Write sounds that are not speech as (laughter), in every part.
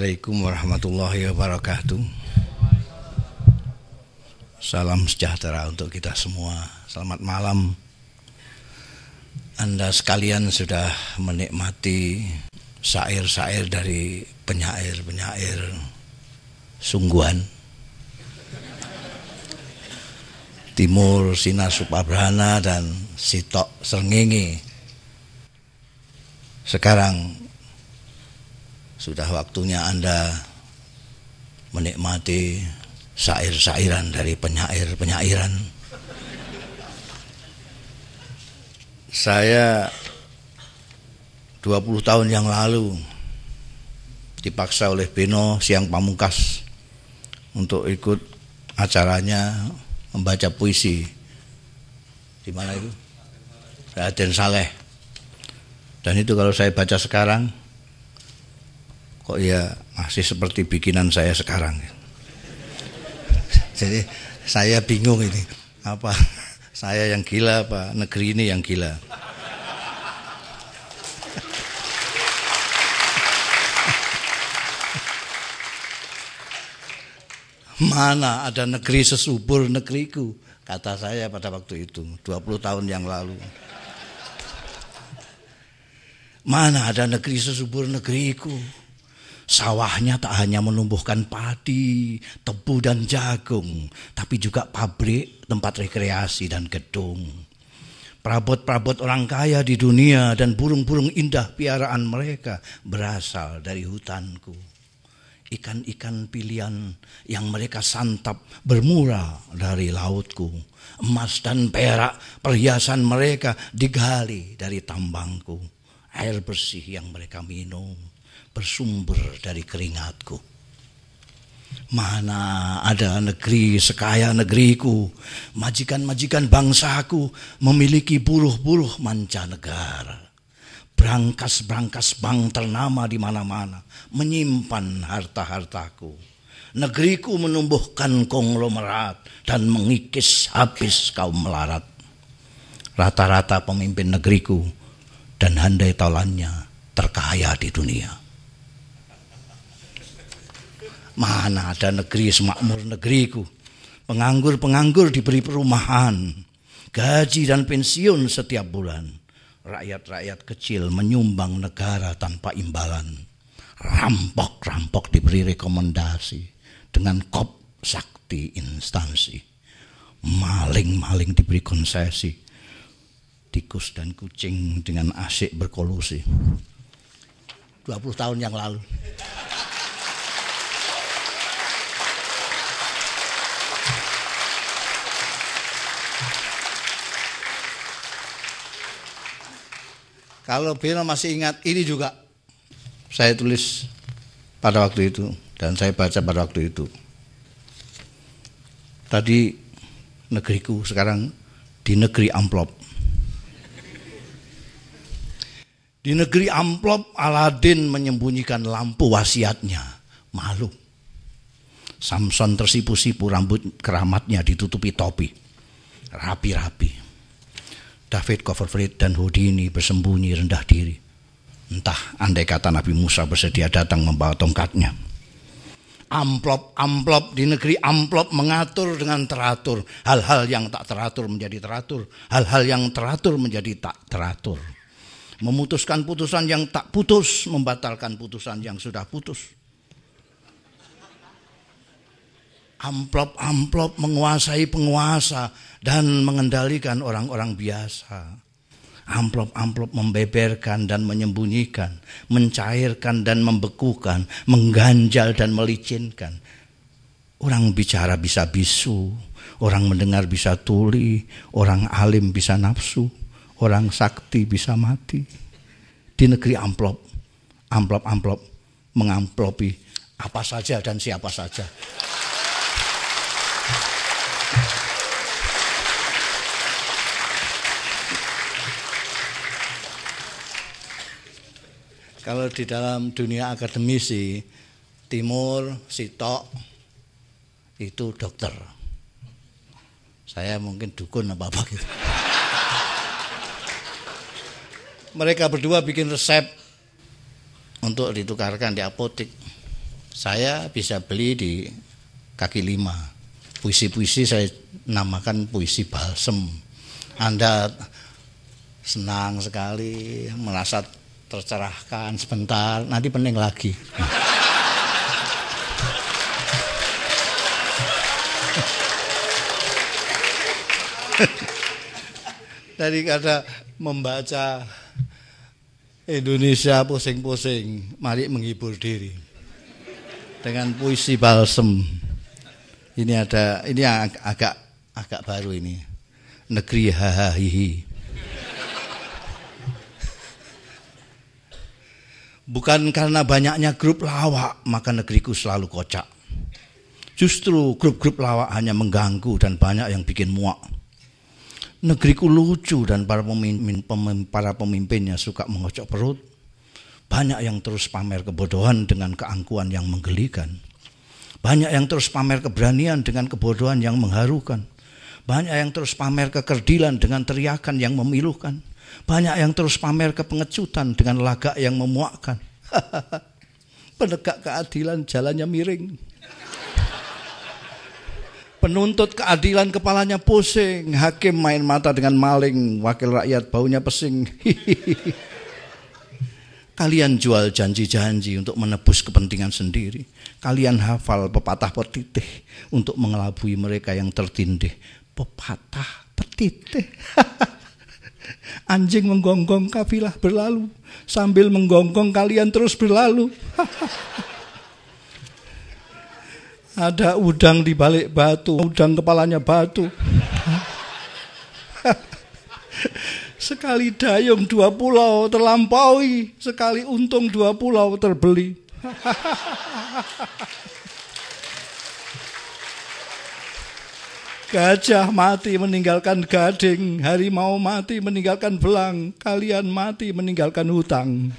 Assalamualaikum warahmatullahi wabarakatuh. Salam sejahtera untuk kita semua. Selamat malam. Anda sekalian sudah menikmati sair-sair dari penyair-penyair sungguhan. Timur Sinar Supabrana dan Sitok Sengingi Sekarang sudah waktunya Anda menikmati sair-sairan dari penyair-penyairan. Saya 20 tahun yang lalu dipaksa oleh Beno Siang Pamungkas untuk ikut acaranya membaca puisi di mana itu Raden Saleh dan itu kalau saya baca sekarang kok ya masih seperti bikinan saya sekarang jadi saya bingung ini apa saya yang gila apa negeri ini yang gila mana ada negeri sesubur negeriku kata saya pada waktu itu 20 tahun yang lalu mana ada negeri sesubur negeriku Sawahnya tak hanya menumbuhkan padi, tebu dan jagung, tapi juga pabrik, tempat rekreasi dan gedung. Perabot-perabot orang kaya di dunia dan burung-burung indah piaraan mereka berasal dari hutanku. Ikan-ikan pilihan yang mereka santap bermurah dari lautku. Emas dan perak perhiasan mereka digali dari tambangku. Air bersih yang mereka minum bersumber dari keringatku. Mana ada negeri sekaya negeriku, majikan-majikan bangsaku memiliki buruh-buruh mancanegara. Brankas-brankas bank ternama di mana-mana menyimpan harta-hartaku. Negeriku menumbuhkan konglomerat dan mengikis habis kaum melarat. Rata-rata pemimpin negeriku dan handai taulannya terkaya di dunia. Mana ada negeri semakmur negeriku. Penganggur-penganggur diberi perumahan, gaji dan pensiun setiap bulan. Rakyat-rakyat kecil menyumbang negara tanpa imbalan. Rampok-rampok diberi rekomendasi dengan kop sakti instansi. Maling-maling diberi konsesi. Tikus dan kucing dengan asik berkolusi. 20 tahun yang lalu. Kalau beliau masih ingat ini juga saya tulis pada waktu itu dan saya baca pada waktu itu. Tadi negeriku sekarang di negeri amplop. Di negeri amplop Aladin menyembunyikan lampu wasiatnya. Malu. Samson tersipu-sipu rambut keramatnya ditutupi topi. Rapi-rapi. David Coverfield dan Houdini bersembunyi rendah diri. Entah andai kata Nabi Musa bersedia datang membawa tongkatnya. Amplop-amplop di negeri amplop mengatur dengan teratur. Hal-hal yang tak teratur menjadi teratur. Hal-hal yang teratur menjadi tak teratur. Memutuskan putusan yang tak putus, membatalkan putusan yang sudah putus. amplop-amplop menguasai penguasa dan mengendalikan orang-orang biasa. Amplop-amplop membeberkan dan menyembunyikan, mencairkan dan membekukan, mengganjal dan melicinkan. Orang bicara bisa bisu, orang mendengar bisa tuli, orang alim bisa nafsu, orang sakti bisa mati. Di negeri amplop, amplop-amplop mengamplopi apa saja dan siapa saja. Kalau di dalam dunia akademisi, Timur, Sitok, itu dokter. Saya mungkin dukun apa-apa gitu. Mereka berdua bikin resep untuk ditukarkan di apotik. Saya bisa beli di kaki lima. Puisi-puisi saya namakan puisi balsem. Anda senang sekali merasa tercerahkan sebentar, nanti pening lagi. (laughs) Dari kata membaca Indonesia pusing-pusing, mari menghibur diri dengan puisi balsem. Ini ada ini agak agak baru ini. Negeri hahaha Bukan karena banyaknya grup lawak maka negeriku selalu kocak. Justru grup-grup lawak hanya mengganggu dan banyak yang bikin muak. Negeriku lucu dan para pemimpin, para pemimpinnya suka mengocok perut. Banyak yang terus pamer kebodohan dengan keangkuhan yang menggelikan. Banyak yang terus pamer keberanian dengan kebodohan yang mengharukan. Banyak yang terus pamer kekerdilan dengan teriakan yang memilukan. Banyak yang terus pamer ke pengecutan dengan lagak yang memuakkan. (laughs) Penegak keadilan jalannya miring. Penuntut keadilan kepalanya pusing. Hakim main mata dengan maling. Wakil rakyat baunya pesing. (laughs) Kalian jual janji-janji untuk menebus kepentingan sendiri. Kalian hafal pepatah petitih untuk mengelabui mereka yang tertindih. Pepatah petitih. (laughs) Anjing menggonggong kafilah berlalu. Sambil menggonggong kalian terus berlalu. (laughs) Ada udang di balik batu. Udang kepalanya batu. (laughs) Sekali dayung dua pulau terlampaui, sekali untung dua pulau terbeli. (laughs) Gajah mati meninggalkan gading, harimau mati meninggalkan belang, kalian mati meninggalkan hutang.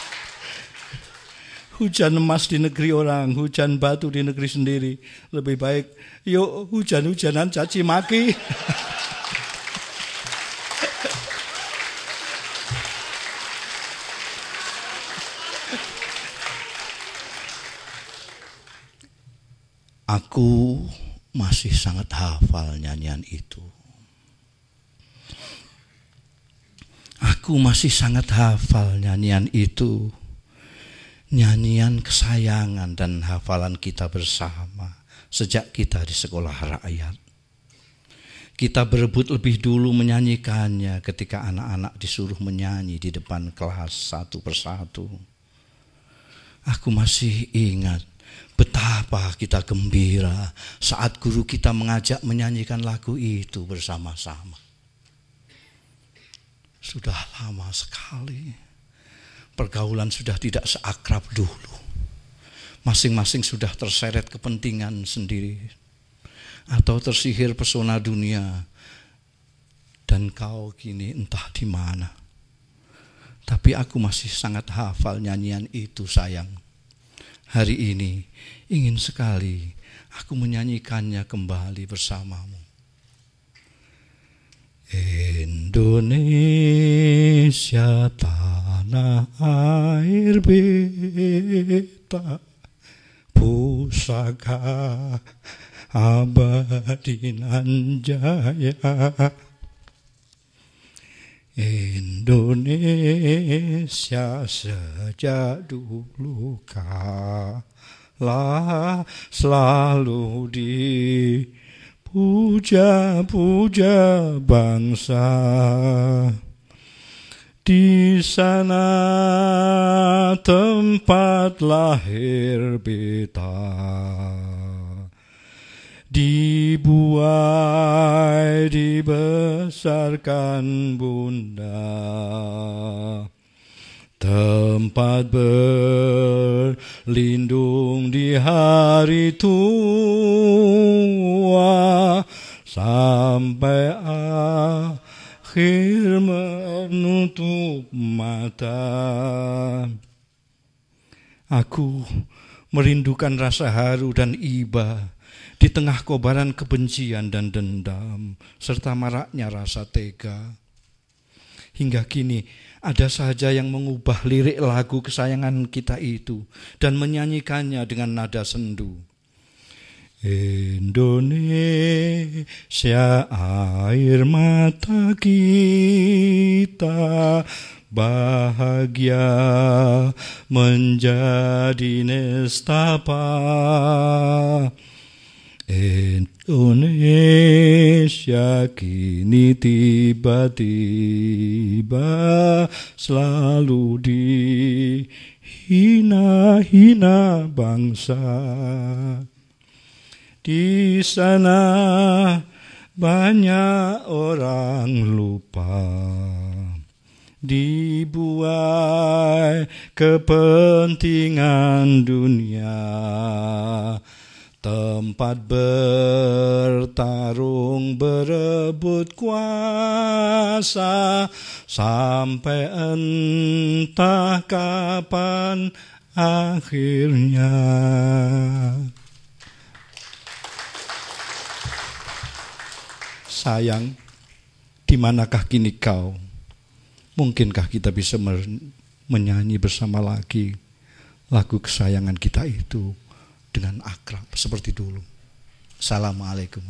(laughs) hujan emas di negeri orang, hujan batu di negeri sendiri. Lebih baik yuk hujan-hujanan caci maki. (laughs) Aku masih sangat hafal nyanyian itu. Aku masih sangat hafal nyanyian itu. Nyanyian kesayangan dan hafalan kita bersama sejak kita di sekolah rakyat. Kita berebut lebih dulu menyanyikannya ketika anak-anak disuruh menyanyi di depan kelas satu persatu. Aku masih ingat Betapa kita gembira saat guru kita mengajak menyanyikan lagu itu bersama-sama. Sudah lama sekali pergaulan sudah tidak seakrab dulu. Masing-masing sudah terseret kepentingan sendiri atau tersihir pesona dunia. Dan kau kini entah di mana. Tapi aku masih sangat hafal nyanyian itu sayang hari ini. Ingin sekali aku menyanyikannya kembali bersamamu. Indonesia tanah air beta pusaka abadi nan jaya Indonesia sejak dulu kala selalu dipuja-puja bangsa di sana tempat lahir beta dibuai dibesarkan bunda tempat berlindung di hari tua sampai akhir menutup mata aku merindukan rasa haru dan iba di tengah kobaran kebencian dan dendam, serta maraknya rasa tega. Hingga kini, ada saja yang mengubah lirik lagu kesayangan kita itu dan menyanyikannya dengan nada sendu. Indonesia air mata kita bahagia menjadi nestapa Indonesia kini tiba-tiba selalu dihina-hina bangsa. Di sana banyak orang lupa dibuai kepentingan dunia Tempat bertarung berebut kuasa sampai entah kapan akhirnya. Sayang, di manakah kini kau? Mungkinkah kita bisa menyanyi bersama lagi lagu kesayangan kita itu? dengan akrab seperti dulu. Assalamualaikum